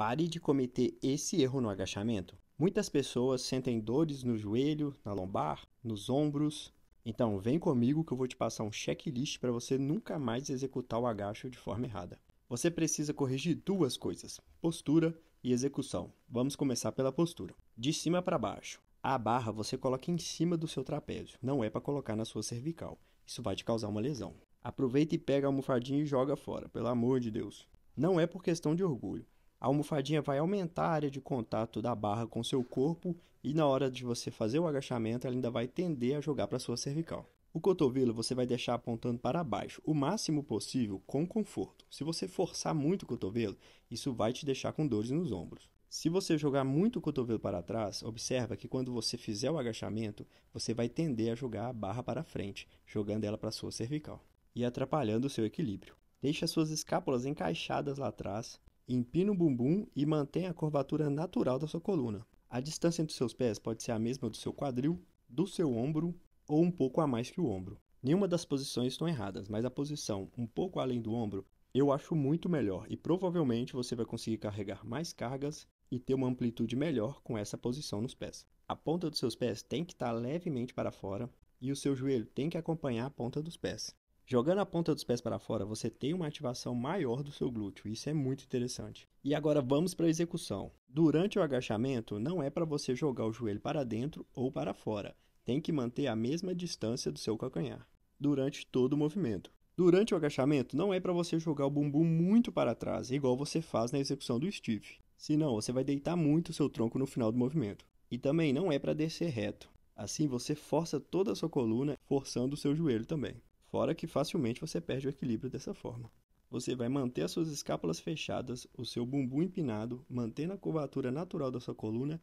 Pare de cometer esse erro no agachamento. Muitas pessoas sentem dores no joelho, na lombar, nos ombros. Então, vem comigo que eu vou te passar um checklist para você nunca mais executar o agacho de forma errada. Você precisa corrigir duas coisas: postura e execução. Vamos começar pela postura. De cima para baixo. A barra você coloca em cima do seu trapézio, não é para colocar na sua cervical. Isso vai te causar uma lesão. Aproveita e pega a almofadinha e joga fora, pelo amor de Deus. Não é por questão de orgulho, a almofadinha vai aumentar a área de contato da barra com seu corpo e na hora de você fazer o agachamento, ela ainda vai tender a jogar para sua cervical. O cotovelo você vai deixar apontando para baixo, o máximo possível, com conforto. Se você forçar muito o cotovelo, isso vai te deixar com dores nos ombros. Se você jogar muito o cotovelo para trás, observa que quando você fizer o agachamento, você vai tender a jogar a barra para frente, jogando ela para sua cervical e atrapalhando o seu equilíbrio. Deixe as suas escápulas encaixadas lá atrás, Empina o bumbum e mantenha a curvatura natural da sua coluna. A distância entre seus pés pode ser a mesma do seu quadril, do seu ombro ou um pouco a mais que o ombro. Nenhuma das posições estão erradas, mas a posição um pouco além do ombro eu acho muito melhor e provavelmente você vai conseguir carregar mais cargas e ter uma amplitude melhor com essa posição nos pés. A ponta dos seus pés tem que estar levemente para fora e o seu joelho tem que acompanhar a ponta dos pés. Jogando a ponta dos pés para fora, você tem uma ativação maior do seu glúteo, isso é muito interessante. E agora vamos para a execução. Durante o agachamento, não é para você jogar o joelho para dentro ou para fora, tem que manter a mesma distância do seu calcanhar durante todo o movimento. Durante o agachamento, não é para você jogar o bumbum muito para trás, igual você faz na execução do stiff. Senão, você vai deitar muito o seu tronco no final do movimento. E também não é para descer reto. Assim, você força toda a sua coluna, forçando o seu joelho também fora que facilmente você perde o equilíbrio dessa forma. Você vai manter as suas escápulas fechadas, o seu bumbum empinado, mantendo a curvatura natural da sua coluna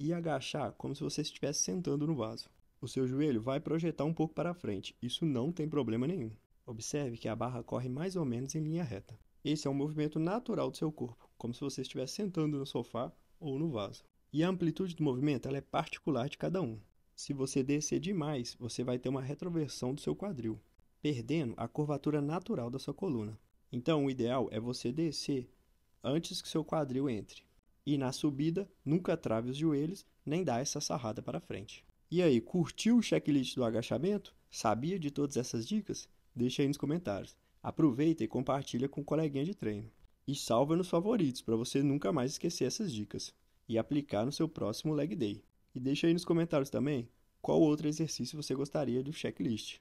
e agachar como se você estivesse sentando no vaso. O seu joelho vai projetar um pouco para frente, isso não tem problema nenhum. Observe que a barra corre mais ou menos em linha reta. Esse é um movimento natural do seu corpo, como se você estivesse sentando no sofá ou no vaso. E a amplitude do movimento é particular de cada um. Se você descer demais, você vai ter uma retroversão do seu quadril perdendo a curvatura natural da sua coluna. Então, o ideal é você descer antes que seu quadril entre. E na subida, nunca trave os joelhos, nem dá essa sarrada para frente. E aí, curtiu o checklist do agachamento? Sabia de todas essas dicas? Deixa aí nos comentários. Aproveita e compartilha com um coleguinha de treino. E salva nos favoritos para você nunca mais esquecer essas dicas e aplicar no seu próximo leg day. E deixa aí nos comentários também qual outro exercício você gostaria do checklist.